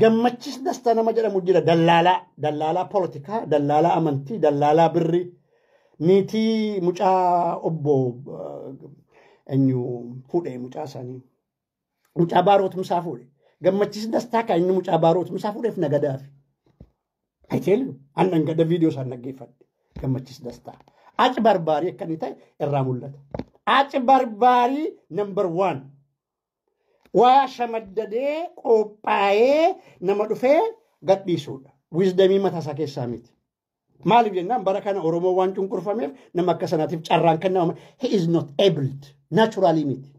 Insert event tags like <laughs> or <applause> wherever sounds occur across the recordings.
gammachis dastaa nama jedhamu jira dallaalaa dallaalaa poolitikaa dallaalaa amantii dallaalaa birri niitii mucaa obbo eh, enyu fuudhe mucaa isaanii mucaa baarootumsaa fuudhe gammachis dastaa kan inni mucaa baarootumsaa fuudheef nagadaaf. I tell you, annan gada viidiyoo isaan dhaggeeffadhe gammachis dastaa. Aci barbaarii akkanii ta'e irraa mul'ata. Aci barbaarii nambar waan. waa shamaddadee qophaa'ee nama dhufee gadhiisuudha. Wiizdamii mataasaa keessaa miti. Maaliif jennaan bara kana Oromoon waan cunqurfameef nama akka sanaatiif carraan kan nama he is not abled naturally miti.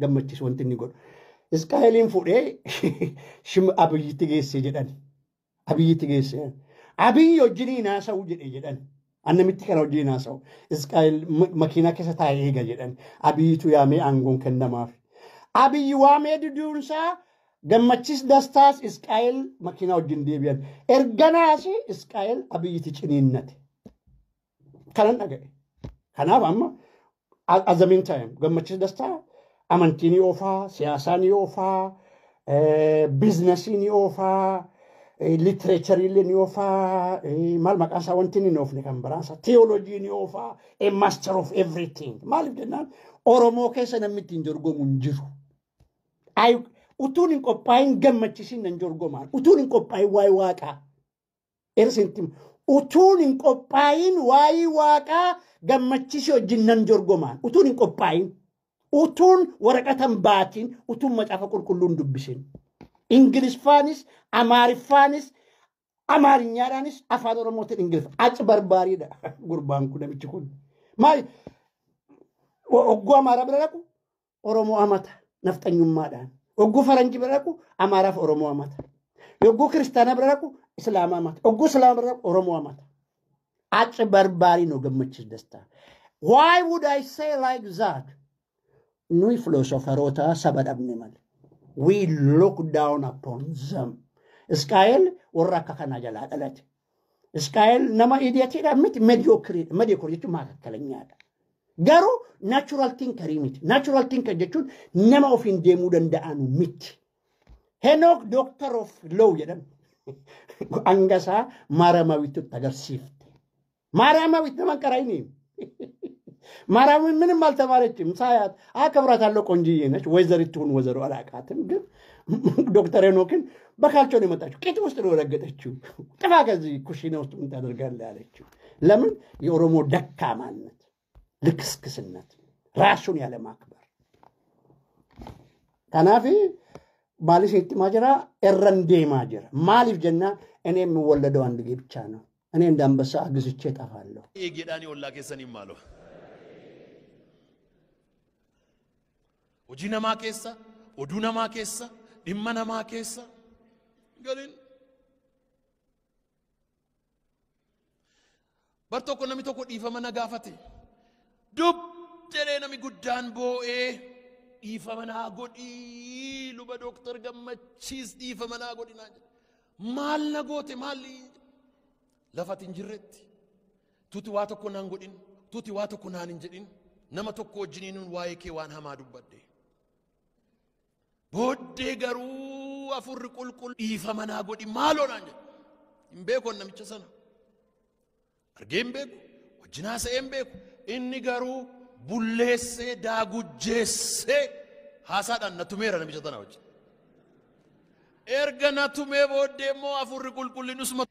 Gammachiis wanti inni godhu. Israa'eliin fuudhee <laughs> shima abiyyitti geessee jedhan. Abiyyitti geessee. Abiyyi wajjiniin haasa'u jedhee jedhan. Annamitti kana wajjiniin haasa'u. Israa'el makiinaa keessa taa'ee eega jedhan. Abiyyitu yaamee aangoon kennamaaf. አብይ ዋሜድ ዱንሳ gammachiis dastaas Isqaa'el makiinaa wajjin deebi'an. Erganaas Isqaa'el abiyyiti ciniinnate. Kanan dhaga'e. Kanaaf amma azamiin taa'em gammachiis dastaa amantii ni oofaa, siyaasaa ni oofaa, biizinasii ni oofaa, litreecharii illee ni oofaa, maal maqaan isaa ni oofne kan biraan isaa teewooloojii ni oofaa, a master of everything. maalif jennaan Oromoo keessa namitti ittiin dorgomu jiru. utuun hin qophaayin gammachisiin nan jorgomaan utuun hin qophaayin waa'ee waaqaa eersintim utuun hin qophaayin waa'ee waaqaa gammachisii wajjin nan jorgomaan utuun hin qophaayin utuun waraqatan baatiin utuun macaafa qulqulluun dubbisin ingiliffaanis amaariffaanis amaariñaadhaanis afaan oromootiin ingiliff aci barbaariidha gurbaan kun namichi kun maal amaaraa bira dhaqu oromoo amata ነፍጠኙማዳን ወጉ ፈረንጅ ብረቁ አማራፍ ኦሮሞ አማታ ወጉ ክርስቲያና ብረቁ እስላማ ማታ ወጉ እስላማ ብረቁ ኦሮሞ አማታ አጭበርባሪ ነው ገመችስ ደስታ ዋይ ውድ አይ ሴይ ላይክ ዛት ኑይ ፊሎሶፈሮታ ሰበደብንመል ዊ ሎክ ዳውን አፖን ዘም እስራኤል ወራ ከከና ጀላ ነማ ኢዲየቲዳ ምት ሜዲዮክሪ ሜዲዮክሪ መካከለኛ Garuu naachuraal tinkarii miti. Naachuraal tinkar jechuun nama ofiin deemuu danda'anu miti. Henok doctor of loow jedhamu. Angasaa Maaraamaawitutti agarsiifte. Maaraamaawit nama hin qara'iniin. ማርያምን ምንም አልተማረችም። ሳያት አከብራታለሁ፣ ቆንጅዬ ነች፣ ወይዘሪት ትሁን ወይዘሮ አላውቃትም። ግን ዶክተር ሄኖክን በካልቾ ነው የመጣችው፣ ቂጥ ውስጥ ነው ረገጠችው። ጥፋ ከዚህ ኩሽና ውስጥ ምን ታደርጋለህ አለችው። ለምን የኦሮሞ ደካማነት ልክስክስነት፣ ራሱን ያለ ማክበር ከናፊ ማሊሴት ማጀራ ኤረንዴ ማጀራ ማሊፍ ጀና እኔ የምወለደው አንድ ጌ ብቻ ነው። እኔ እንደ አንበሳ አግዝቼ ጠፋለሁ። የጌዳኒ ወላ ኬሰን ይማሉ ሁጂ ነማ ኬሳ ወዱ ነማ ኬሳ ድመ ነማ ኬሳ ገሊን በር ቶኮ ነሚ ቶኮ dub nami guddaan boo'ee dhiifa manaa godhii luba dooktar gammachiis dhiifa manaa godhinaa jedhe maal na goote maalli lafati jirretti tuti waa tokko naan godhin tuti waa tokko naan hin jedhin nama tokko wajjiniin waa'ee kee waan hamaa dubbadde booddee garuu afurri qulqull dhiifa manaa godhi maaloo naan jedhe hin beekoon namicha sana argee hin beeku wajjinaa sa'ee hin beeku inni garuu bulleessee daagujjeessee haasaadhaan na tumeera namicha tana wajjin. Erga na tumee booddee immoo afurri qulqullinni usuma.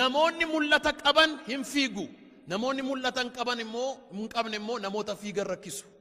Namoonni mul'ata qaban hin fiigu. Namoonni mul'atan qaban immoo hin qabne immoo namoota fiigan rakkisu.